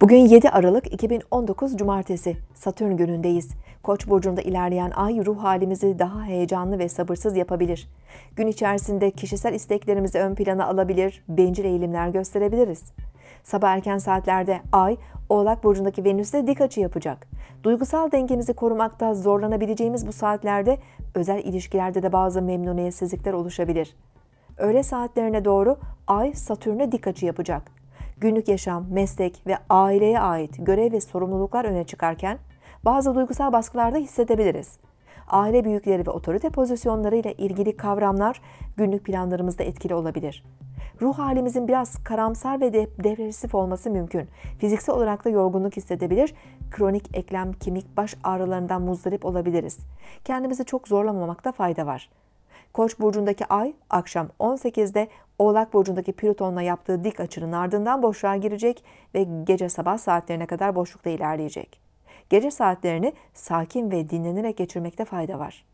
Bugün 7 Aralık 2019 Cumartesi, Satürn günündeyiz. Koç burcunda ilerleyen ay ruh halimizi daha heyecanlı ve sabırsız yapabilir. Gün içerisinde kişisel isteklerimizi ön plana alabilir, bencil eğilimler gösterebiliriz. Sabah erken saatlerde ay Oğlak burcundaki Venüs'te dik açı yapacak. Duygusal dengemizi korumakta zorlanabileceğimiz bu saatlerde özel ilişkilerde de bazı memnuniyetsizlikler oluşabilir. Öğle saatlerine doğru ay Satürn'e dik açı yapacak günlük yaşam, meslek ve aileye ait görev ve sorumluluklar öne çıkarken bazı duygusal baskılarda hissedebiliriz. Aile büyükleri ve otorite pozisyonları ile ilgili kavramlar günlük planlarımızda etkili olabilir. Ruh halimizin biraz karamsar ve de- depresif olması mümkün. Fiziksel olarak da yorgunluk hissedebilir. Kronik eklem, kemik, baş ağrılarından muzdarip olabiliriz. Kendimizi çok zorlamamakta fayda var. Koç burcundaki ay akşam 18'de Oğlak burcundaki Plüton'la yaptığı dik açının ardından boşluğa girecek ve gece sabah saatlerine kadar boşlukta ilerleyecek. Gece saatlerini sakin ve dinlenerek geçirmekte fayda var.